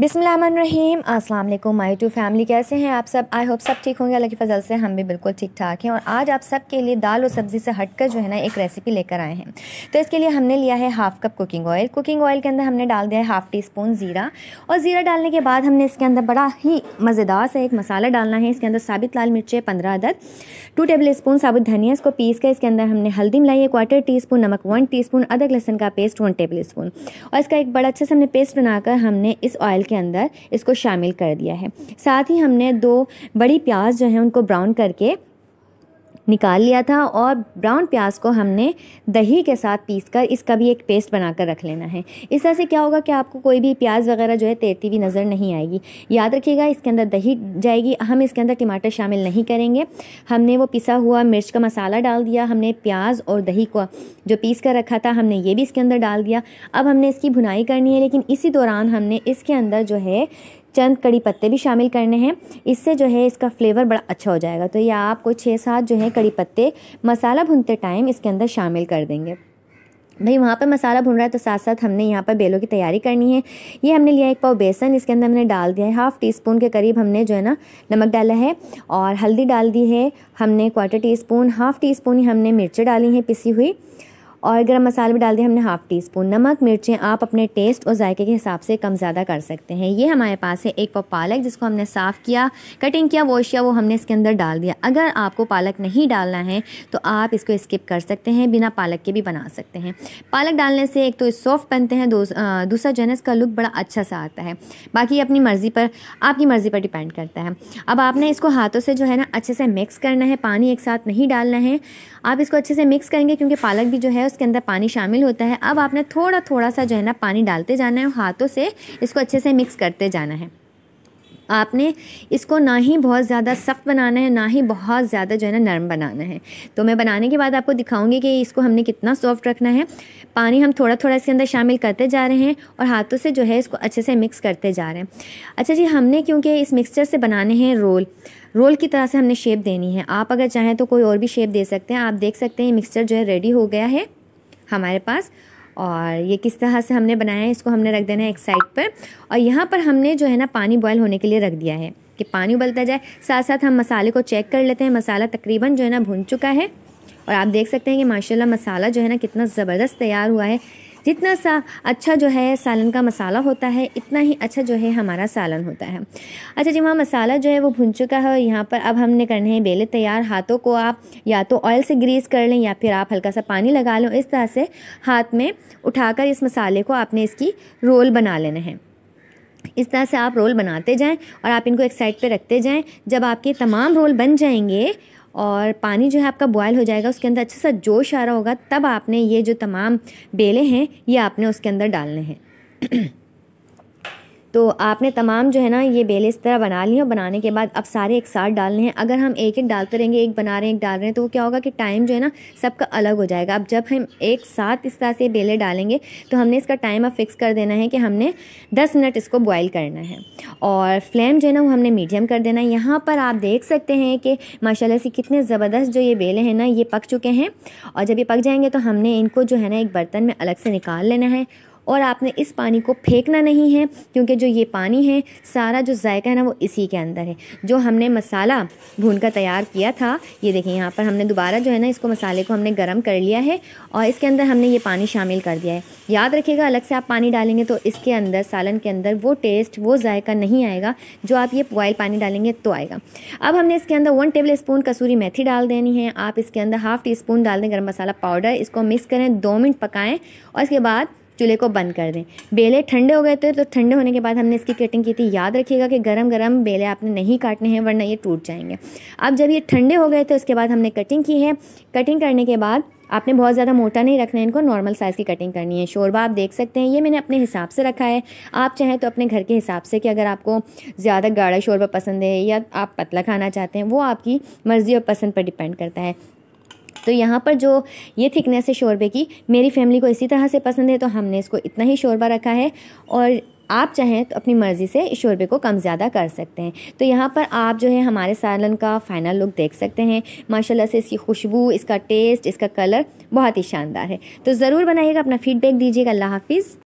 बिसमीम अस्सलाम वालेकुम माई टू फैमिली कैसे हैं आप सब आई होप सब ठीक होंगे अल्लाह की फजल से हम भी बिल्कुल ठीक ठाक हैं और आज आप सब के लिए दाल और सब्ज़ी से हटकर जो है ना एक रेसिपी लेकर आए हैं तो इसके लिए हमने लिया है half cup cooking oil cooking oil के अंदर हमने डाल दिया है हाफ़ टी स्पून ज़ीरा और ज़ीरा डालने के बाद हमने इसके अंदर बड़ा ही मज़ेदार सा एक मसाला डालना है इसके अंदर साबित लाल मिर्चें पंद्रह अदद टू टेबल स्पून साबुत धनिया इसको पीस कर इसके अंदर हमने हल्दी मिलाई है क्वार्टर टी स्पून नमक वन टी स्पून अदरक लहसन का पेस्ट वन टेबल स्पून और इसका एक बड़ा अच्छे से हमने पेस्ट बनाकर हमने इस ऑयल के अंदर इसको शामिल कर दिया है साथ ही हमने दो बड़ी प्याज जो है उनको ब्राउन करके निकाल लिया था और ब्राउन प्याज को हमने दही के साथ पीस कर इसका भी एक पेस्ट बनाकर रख लेना है इस तरह से क्या होगा कि आपको कोई भी प्याज वगैरह जो है तैरती हुई नज़र नहीं आएगी याद रखिएगा इसके अंदर दही जाएगी हम इसके अंदर टमाटर शामिल नहीं करेंगे हमने वो पिसा हुआ मिर्च का मसाला डाल दिया हमने प्याज और दही को जो पीस कर रखा था हमने ये भी इसके अंदर डाल दिया अब हमने इसकी भुनाई करनी है लेकिन इसी दौरान हमने इसके अंदर जो है चंद कड़ी पत्ते भी शामिल करने हैं इससे जो है इसका फ्लेवर बड़ा अच्छा हो जाएगा तो ये आपको छः सात जो है कड़ी पत्ते मसाला भुनते टाइम इसके अंदर शामिल कर देंगे भाई वहाँ पर मसाला भुन रहा है तो साथ साथ हमने यहाँ पर बेलों की तैयारी करनी है ये हमने लिया एक पाव बेसन इसके अंदर हमने डाल दिया है हाफ़ टी स्पून के करीब हमने जो है ना नमक डाला है और हल्दी डाल दी है हमने quarter teaspoon half teaspoon ही हमने मिर्ची डाली हैं पिसी हुई और गर्म मसाले भी डाल दिए हमने हाफ़ टी स्पून नमक मिर्चें आप अपने टेस्ट और जायके के हिसाब से कम ज़्यादा कर सकते हैं ये हमारे पास है एक पप पालक जिसको हमने साफ़ किया कटिंग किया वॉश किया वो हमने इसके अंदर डाल दिया अगर आपको पालक नहीं डालना है तो आप इसको स्किप कर सकते हैं बिना पालक के भी बना सकते हैं पालक डालने से एक तो सॉफ्ट बनते हैं दूसरा जो है इसका लुक बड़ा अच्छा सा आता है बाकी अपनी मर्ज़ी पर आपकी मर्ज़ी पर डिपेंड करता है अब आपने इसको हाथों से जो है ना अच्छे से मिक्स करना है पानी एक साथ नहीं डालना है आप इसको अच्छे से मिक्स करेंगे क्योंकि पालक भी जो है इसके अंदर पानी शामिल होता है अब आपने थोड़ा थोड़ा सा जो है ना पानी डालते जाना है हाथों से इसको अच्छे से मिक्स करते जाना है आपने इसको ना ही बहुत ज़्यादा सख्त बनाना है ना ही बहुत ज़्यादा जो है ना नरम बनाना है तो मैं बनाने के बाद आपको दिखाऊंगी कि इसको हमने कितना सॉफ्ट रखना है पानी हम थोड़ा थोड़ा इसके अंदर शामिल करते जा रहे हैं और हाथों से जो है इसको अच्छे से मिक्स करते जा रहे हैं अच्छा जी हमने क्योंकि इस मिक्सचर से बनाने हैं रोल रोल की तरह से हमने शेप देनी है आप अगर चाहें तो कोई और भी शेप दे सकते हैं आप देख सकते हैं मिक्सचर जो है रेडी हो गया है हमारे पास और ये किस तरह से हमने बनाया है इसको हमने रख देना है एक साइड पर और यहाँ पर हमने जो है ना पानी बॉयल होने के लिए रख दिया है कि पानी उबलता जाए साथ साथ हम मसाले को चेक कर लेते हैं मसाला तकरीबन जो है ना भुन चुका है और आप देख सकते हैं कि माशाल्लाह मसाला जो है ना कितना ज़बरदस्त तैयार हुआ है जितना सा अच्छा जो है सालन का मसाला होता है इतना ही अच्छा जो है हमारा सालन होता है अच्छा जी वहाँ मसाला जो है वो भुन चुका है और यहाँ पर अब हमने करने हैं बेले तैयार हाथों को आप या तो ऑयल से ग्रीस कर लें या फिर आप हल्का सा पानी लगा लें इस तरह से हाथ में उठाकर इस मसाले को आपने इसकी रोल बना लेने हैं इस तरह से आप रोल बनाते जाएं और आप इनको एक साइड पे रखते जाएं जब आपके तमाम रोल बन जाएंगे और पानी जो है आपका बॉयल हो जाएगा उसके अंदर अच्छे सा जोश आ रहा होगा तब आपने ये जो तमाम बेले हैं ये आपने उसके अंदर डालने हैं तो आपने तमाम जो है ना ये बेले इस तरह बना ली और बनाने के बाद अब सारे एक साथ डालने हैं अगर हम एक एक डालते रहेंगे एक बना रहे हैं एक डाल रहे हैं तो वो क्या होगा कि टाइम जो है ना सबका अलग हो जाएगा अब जब हम एक साथ इस तरह से बेले डालेंगे तो हमने इसका टाइम अब फिक्स कर देना है कि हमने दस मिनट इसको बॉयल करना है और फ्लेम जो है ना वो हमने मीडियम कर देना है यहाँ पर आप देख सकते हैं कि माशाला से कितने ज़बरदस्त जो ये बेले हैं ना ये पक चुके हैं और जब ये पक जाएंगे तो हमने इनको जो है ना एक बर्तन में अलग से निकाल लेना है और आपने इस पानी को फेंकना नहीं है क्योंकि जो ये पानी है सारा जो जायका है ना वो इसी के अंदर है जो हमने मसाला भून कर तैयार किया था ये देखिए यहाँ पर हमने दोबारा जो है ना इसको मसाले को हमने गर्म कर लिया है और इसके अंदर हमने ये पानी शामिल कर दिया है याद रखिएगा अलग से आप पानी डालेंगे तो इसके अंदर सालन के अंदर वो टेस्ट वो जायका नहीं आएगा जो आप ये बॉयल पानी डालेंगे तो आएगा अब हमने इसके अंदर वन टेबल स्पून कसूरी मेथी डाल देनी है आप इसके अंदर हाफ टी स्पून डाल दें गर्म मसाला पाउडर इसको मिक्स करें दो मिनट पकाएं और इसके बाद चूल्हे को बंद कर दें बेले ठंडे हो गए थे तो ठंडे होने के बाद हमने इसकी कटिंग की थी याद रखिएगा कि गरम गरम बेले आपने नहीं काटने हैं वरना ये टूट जाएंगे अब जब ये ठंडे हो गए थे उसके बाद हमने कटिंग की है कटिंग करने के बाद आपने बहुत ज़्यादा मोटा नहीं रखना है इनको नॉर्मल साइज़ की कटिंग करनी है शोरबा आप देख सकते हैं ये मैंने अपने हिसाब से रखा है आप चाहें तो अपने घर के हिसाब से कि अगर आपको ज़्यादा गाढ़ा शोरबा पसंद है या आप पतला खाना चाहते हैं वो आपकी मर्ज़ी और पसंद पर डिपेंड करता है तो यहाँ पर जो ये थिकनेस है शोरबे की मेरी फैमिली को इसी तरह से पसंद है तो हमने इसको इतना ही शोरबा रखा है और आप चाहें तो अपनी मर्ज़ी से इस शोरबे को कम ज़्यादा कर सकते हैं तो यहाँ पर आप जो है हमारे सालन का फाइनल लुक देख सकते हैं माशाल्लाह से इसकी खुशबू इसका टेस्ट इसका कलर बहुत ही शानदार है तो ज़रूर बनाइएगा अपना फीडबैक दीजिएगा अल्लाह हाफिज़